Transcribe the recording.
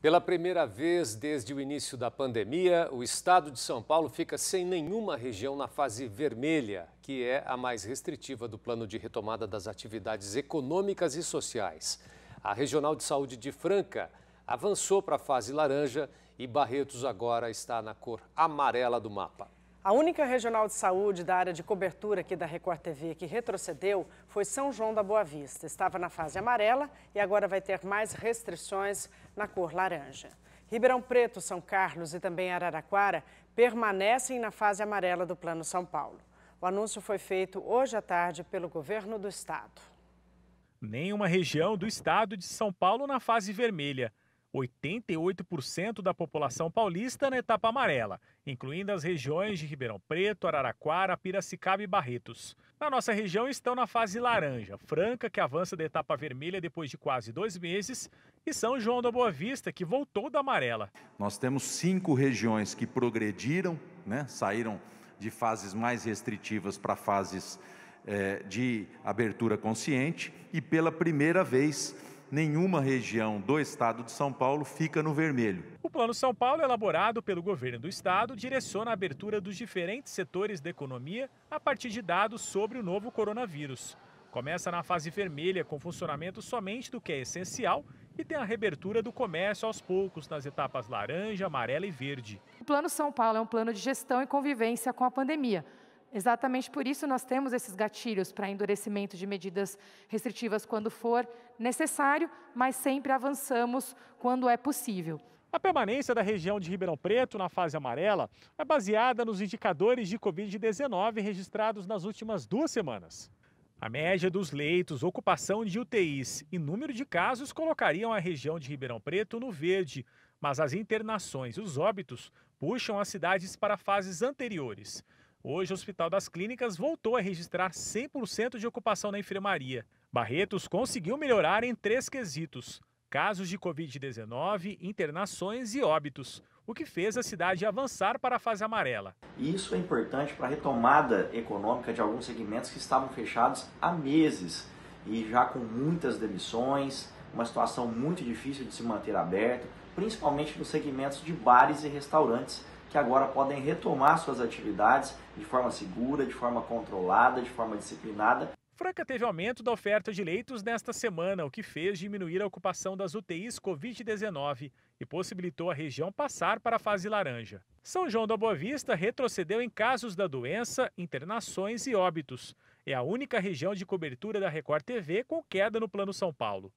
Pela primeira vez desde o início da pandemia, o estado de São Paulo fica sem nenhuma região na fase vermelha, que é a mais restritiva do plano de retomada das atividades econômicas e sociais. A Regional de Saúde de Franca avançou para a fase laranja e Barretos agora está na cor amarela do mapa. A única regional de saúde da área de cobertura aqui da Record TV que retrocedeu foi São João da Boa Vista. Estava na fase amarela e agora vai ter mais restrições na cor laranja. Ribeirão Preto, São Carlos e também Araraquara permanecem na fase amarela do Plano São Paulo. O anúncio foi feito hoje à tarde pelo governo do estado. Nenhuma região do estado de São Paulo na fase vermelha. 88% da população paulista na etapa amarela, incluindo as regiões de Ribeirão Preto, Araraquara, Piracicaba e Barretos. Na nossa região estão na fase laranja, Franca, que avança da etapa vermelha depois de quase dois meses, e São João da Boa Vista, que voltou da amarela. Nós temos cinco regiões que progrediram, né, saíram de fases mais restritivas para fases eh, de abertura consciente, e pela primeira vez nenhuma região do estado de São Paulo fica no vermelho. O Plano São Paulo, elaborado pelo governo do estado, direciona a abertura dos diferentes setores da economia a partir de dados sobre o novo coronavírus. Começa na fase vermelha, com funcionamento somente do que é essencial e tem a reabertura do comércio aos poucos nas etapas laranja, amarela e verde. O Plano São Paulo é um plano de gestão e convivência com a pandemia Exatamente por isso nós temos esses gatilhos para endurecimento de medidas restritivas quando for necessário, mas sempre avançamos quando é possível. A permanência da região de Ribeirão Preto na fase amarela é baseada nos indicadores de Covid-19 registrados nas últimas duas semanas. A média dos leitos, ocupação de UTIs e número de casos colocariam a região de Ribeirão Preto no verde, mas as internações e os óbitos puxam as cidades para fases anteriores. Hoje, o Hospital das Clínicas voltou a registrar 100% de ocupação na enfermaria. Barretos conseguiu melhorar em três quesitos: casos de Covid-19, internações e óbitos, o que fez a cidade avançar para a fase amarela. Isso é importante para a retomada econômica de alguns segmentos que estavam fechados há meses e já com muitas demissões, uma situação muito difícil de se manter aberta, principalmente nos segmentos de bares e restaurantes que agora podem retomar suas atividades de forma segura, de forma controlada, de forma disciplinada. Franca teve aumento da oferta de leitos nesta semana, o que fez diminuir a ocupação das UTIs Covid-19 e possibilitou a região passar para a fase laranja. São João da Boa Vista retrocedeu em casos da doença, internações e óbitos. É a única região de cobertura da Record TV com queda no Plano São Paulo.